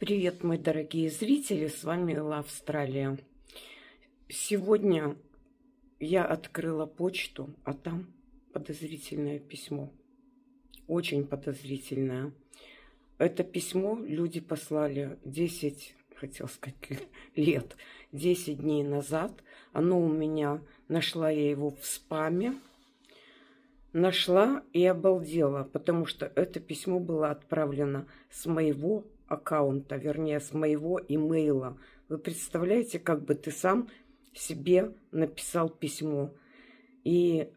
Привет, мои дорогие зрители, с вами Ла Австралия. Сегодня я открыла почту, а там подозрительное письмо. Очень подозрительное. Это письмо люди послали 10, хотел сказать, лет, 10 дней назад. Оно у меня, нашла я его в спаме. Нашла и обалдела, потому что это письмо было отправлено с моего аккаунта, вернее, с моего имейла. Вы представляете, как бы ты сам себе написал письмо. И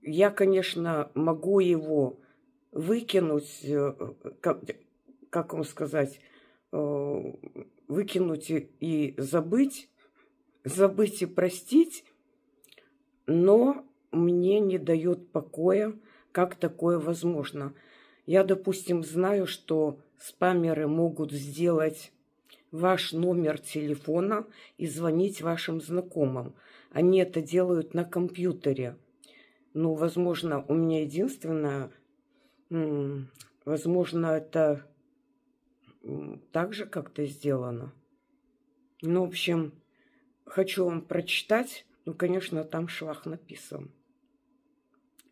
я, конечно, могу его выкинуть, э, как, как вам сказать, э, выкинуть и забыть, забыть и простить, но мне не дает покоя, как такое возможно – я, допустим, знаю, что спамеры могут сделать ваш номер телефона и звонить вашим знакомым. Они это делают на компьютере. Ну, возможно, у меня единственное, возможно, это так же как-то сделано. Ну, в общем, хочу вам прочитать. Ну, конечно, там швах написан.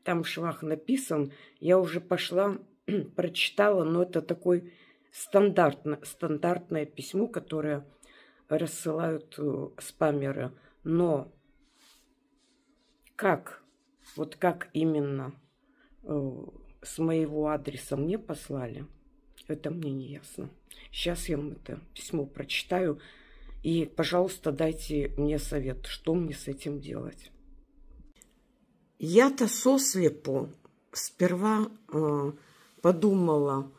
Там швах написан. Я уже пошла прочитала, но это такое стандартно, стандартное письмо, которое рассылают э, спамеры. Но как, вот как именно э, с моего адреса мне послали, это мне не ясно. Сейчас я вам это письмо прочитаю. И, пожалуйста, дайте мне совет, что мне с этим делать. Я-то сослепу сперва э, подумала,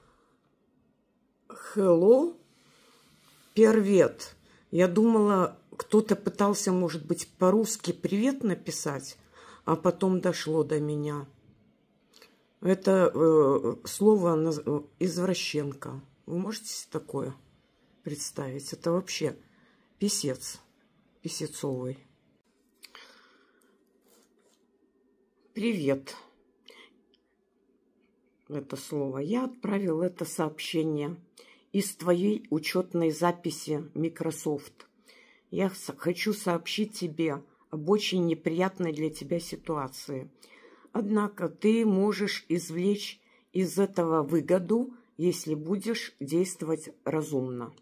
hello, первет. Я думала, кто-то пытался, может быть, по-русски привет написать, а потом дошло до меня. Это э, слово извращенка. Вы можете себе такое представить? Это вообще писец, писецовый. Привет это слово, я отправил это сообщение из твоей учетной записи Microsoft. Я хочу сообщить тебе об очень неприятной для тебя ситуации. Однако ты можешь извлечь из этого выгоду, если будешь действовать разумно.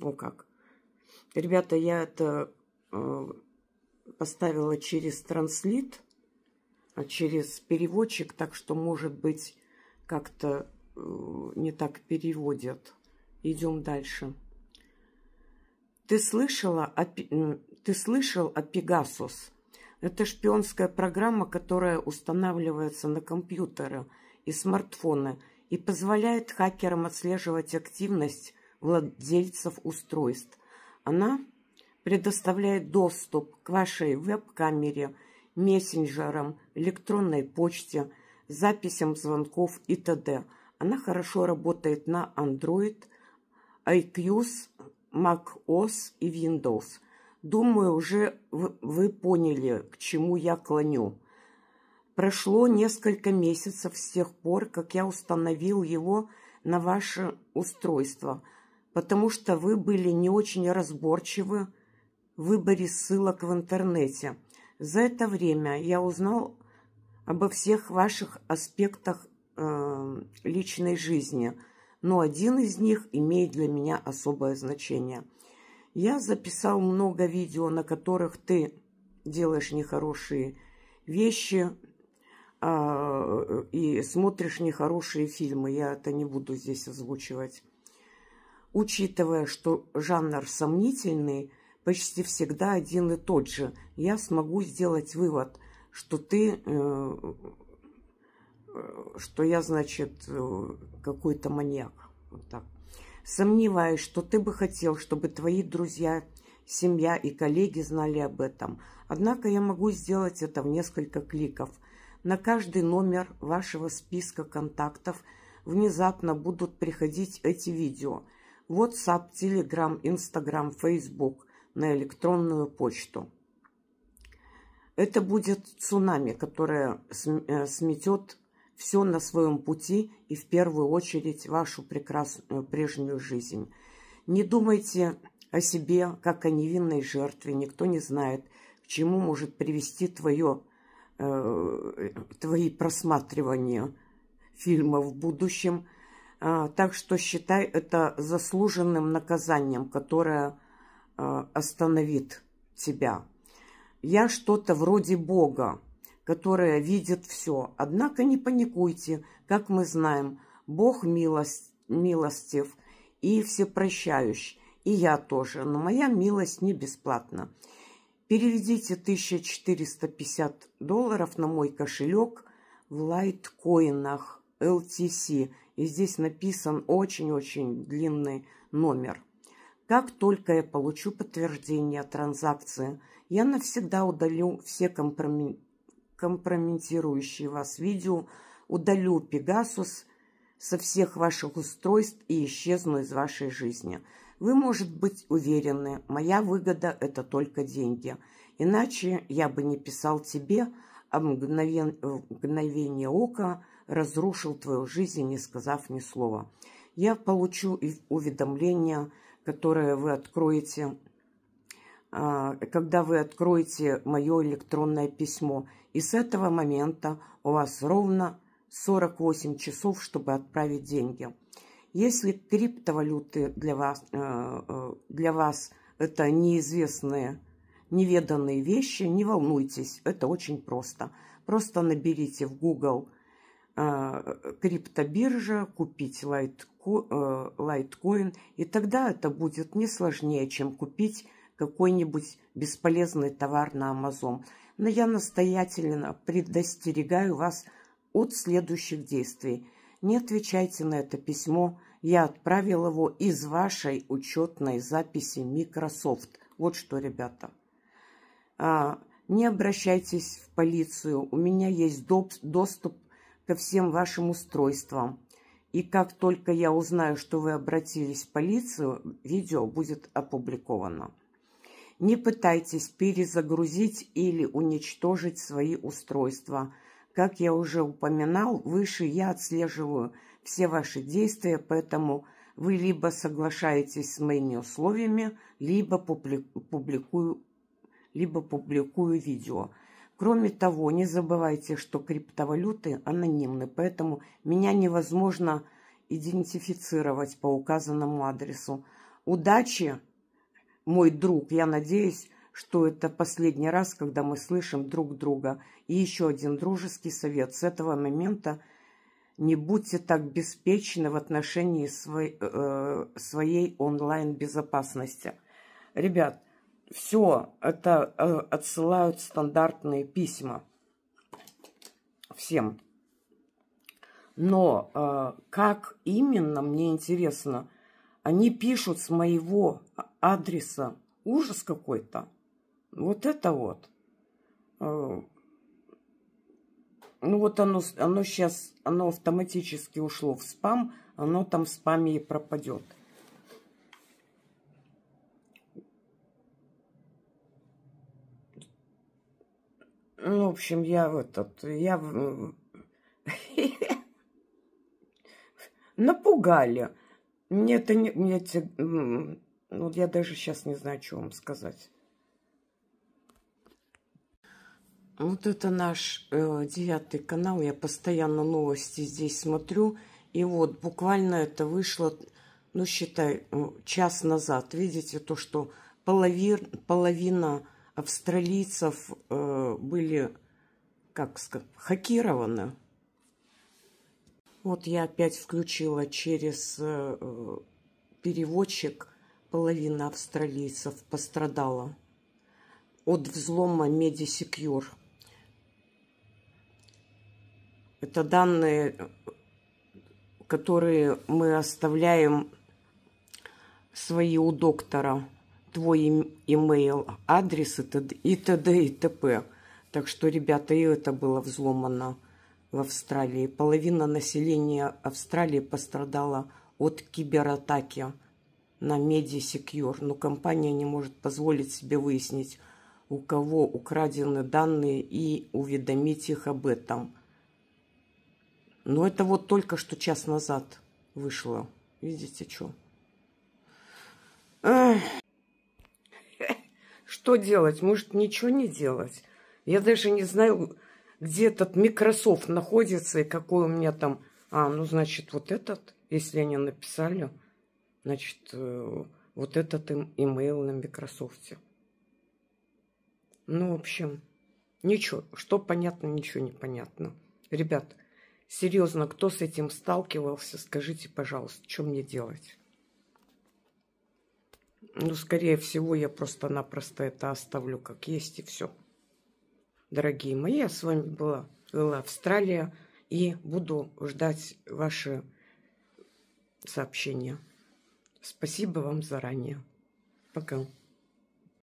О как. Ребята, я это э, поставила через транслит – а через переводчик, так что, может быть, как-то э, не так переводят. Идем дальше. Ты слышала о, ты слышал о Пегасус? Это шпионская программа, которая устанавливается на компьютеры и смартфоны и позволяет хакерам отслеживать активность владельцев устройств. Она предоставляет доступ к вашей веб-камере – мессенджерам, электронной почте, записям звонков и т.д. Она хорошо работает на Android, iQs, macOS и Windows. Думаю, уже вы поняли, к чему я клоню. Прошло несколько месяцев с тех пор, как я установил его на ваше устройство, потому что вы были не очень разборчивы в выборе ссылок в интернете – за это время я узнал обо всех ваших аспектах э, личной жизни, но один из них имеет для меня особое значение. Я записал много видео, на которых ты делаешь нехорошие вещи э, и смотришь нехорошие фильмы. Я это не буду здесь озвучивать. Учитывая, что жанр сомнительный, почти всегда один и тот же, я смогу сделать вывод, что ты, э, э, что я, значит, э, какой-то маньяк. Вот так. Сомневаюсь, что ты бы хотел, чтобы твои друзья, семья и коллеги знали об этом. Однако я могу сделать это в несколько кликов. На каждый номер вашего списка контактов внезапно будут приходить эти видео – WhatsApp, Telegram, Instagram, Facebook на электронную почту. Это будет цунами, которое э, сметет все на своем пути и в первую очередь вашу прекрасную э, прежнюю жизнь. Не думайте о себе, как о невинной жертве. Никто не знает, к чему может привести твое, э, твои просматривания фильма в будущем. Э, так что считай это заслуженным наказанием, которое а, остановит тебя. Я что-то вроде Бога, которая видит все. Однако не паникуйте, как мы знаем, Бог милость, милостив и всепрощающий, и я тоже, но моя милость не бесплатна. Переведите 1450 долларов на мой кошелек в лайткоинах LTC. И здесь написан очень-очень длинный номер. Как только я получу подтверждение транзакции, я навсегда удалю все компроми... компрометирующие вас видео, удалю Пегасус со всех ваших устройств и исчезну из вашей жизни. Вы, может быть, уверены, моя выгода – это только деньги. Иначе я бы не писал тебе, а мгновен... мгновение ока разрушил твою жизнь, не сказав ни слова. Я получу уведомление – которое вы откроете, а, когда вы откроете мое электронное письмо. И с этого момента у вас ровно 48 часов, чтобы отправить деньги. Если криптовалюты для вас, э, э, для вас это неизвестные, неведанные вещи, не волнуйтесь, это очень просто. Просто наберите в Google Э, криптобиржа, купить лайтко, э, лайткоин, и тогда это будет не сложнее, чем купить какой-нибудь бесполезный товар на Амазон. Но я настоятельно предостерегаю вас от следующих действий. Не отвечайте на это письмо. Я отправил его из вашей учетной записи Microsoft. Вот что, ребята. А, не обращайтесь в полицию. У меня есть доступ ко всем вашим устройствам. И как только я узнаю, что вы обратились в полицию, видео будет опубликовано. Не пытайтесь перезагрузить или уничтожить свои устройства. Как я уже упоминал, выше я отслеживаю все ваши действия, поэтому вы либо соглашаетесь с моими условиями, либо публикую, либо публикую видео. Кроме того, не забывайте, что криптовалюты анонимны, поэтому меня невозможно идентифицировать по указанному адресу. Удачи, мой друг. Я надеюсь, что это последний раз, когда мы слышим друг друга. И еще один дружеский совет. С этого момента не будьте так беспечны в отношении свой, э, своей онлайн-безопасности. Ребят, все это э, отсылают стандартные письма всем. Но э, как именно, мне интересно, они пишут с моего адреса ужас какой-то. Вот это вот. Э, ну вот оно, оно сейчас, оно автоматически ушло в спам, оно там в спаме и пропадет. Ну, в общем, я вот тут, я напугали. Мне это не, мне это, ну, я даже сейчас не знаю, что вам сказать. Вот это наш э, девятый канал, я постоянно новости здесь смотрю. И вот буквально это вышло, ну, считай, час назад. Видите, то, что половина, половина австралийцев э, были, как сказать, хакированы. Вот я опять включила через э, переводчик. Половина австралийцев пострадала от взлома MediSecure. Это данные, которые мы оставляем свои у доктора твой имейл, адрес и т.д. и т.п. Так что, ребята, и это было взломано в Австралии. Половина населения Австралии пострадала от кибератаки на MediSecure, но компания не может позволить себе выяснить, у кого украдены данные и уведомить их об этом. Но это вот только что час назад вышло. Видите, что? Что делать? Может, ничего не делать? Я даже не знаю, где этот Microsoft находится и какой у меня там... А, ну, значит, вот этот, если они написали, значит, э, вот этот им имейл на Microsoft. Ну, в общем, ничего. Что понятно, ничего не понятно. Ребят, серьезно, кто с этим сталкивался, скажите, пожалуйста, что мне делать? Ну, скорее всего, я просто-напросто это оставлю как есть и все. Дорогие мои, я а с вами была, была Австралия и буду ждать ваши сообщения. Спасибо вам заранее. Пока.